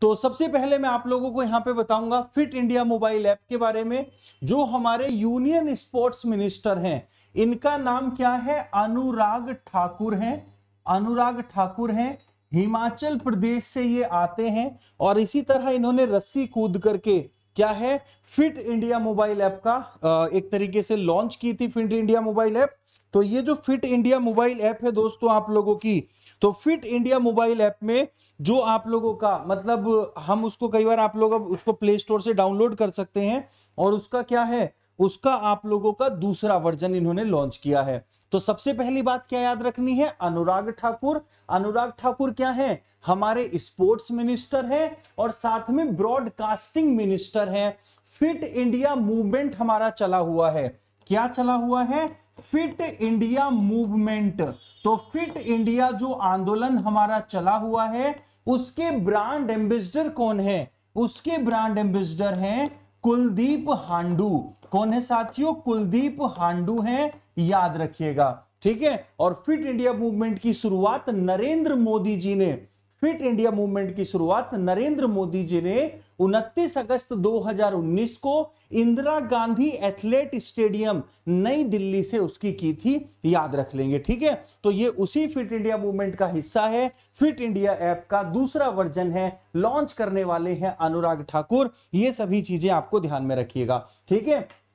तो सबसे पहले मैं आप लोगों को यहां पे बताऊंगा फिट इंडिया मोबाइल ऐप के बारे में जो हमारे यूनियन स्पोर्ट्स मिनिस्टर हैं इनका नाम क्या है अनुराग ठाकुर हैं अनुराग ठाकुर हैं हिमाचल प्रदेश से ये आते हैं और इसी तरह इन्होंने रस्सी कूद करके क्या है फिट इंडिया मोबाइल ऐप का एक तरीके से लॉन्च की थी फिट इंडिया मोबाइल ऐप तो ये जो फिट इंडिया मोबाइल ऐप है दोस्तों आप लोगों की तो फिट इंडिया मोबाइल ऐप में जो आप लोगों का मतलब हम उसको कई बार आप लोग अब उसको प्ले स्टोर से डाउनलोड कर सकते हैं और उसका क्या है उसका आप लोगों का दूसरा वर्जन इन्होंने लॉन्च किया है तो सबसे पहली बात क्या याद रखनी है अनुराग ठाकुर अनुराग ठाकुर क्या है हमारे स्पोर्ट्स मिनिस्टर है और साथ में ब्रॉडकास्टिंग मिनिस्टर है फिट इंडिया मूवमेंट हमारा चला हुआ है क्या चला हुआ है फिट इंडिया मूवमेंट तो फिट इंडिया जो आंदोलन हमारा चला हुआ है उसके ब्रांड एम्बेसडर कौन है उसके ब्रांड एम्बेसडर हैं कुलदीप हांडू कौन है साथियों कुलदीप हांडू हैं याद रखिएगा ठीक है और फिट इंडिया मूवमेंट की शुरुआत नरेंद्र मोदी जी ने फिट इंडिया मूवमेंट की शुरुआत नरेंद्र मोदी जी ने 29 अगस्त 2019 को इंदिरा गांधी एथलेट स्टेडियम नई दिल्ली से उसकी की थी याद रख लेंगे ठीक है तो ये उसी फिट इंडिया मूवमेंट का हिस्सा है फिट इंडिया ऐप का दूसरा वर्जन है लॉन्च करने वाले हैं अनुराग ठाकुर ये सभी चीजें आपको ध्यान में रखिएगा ठीक है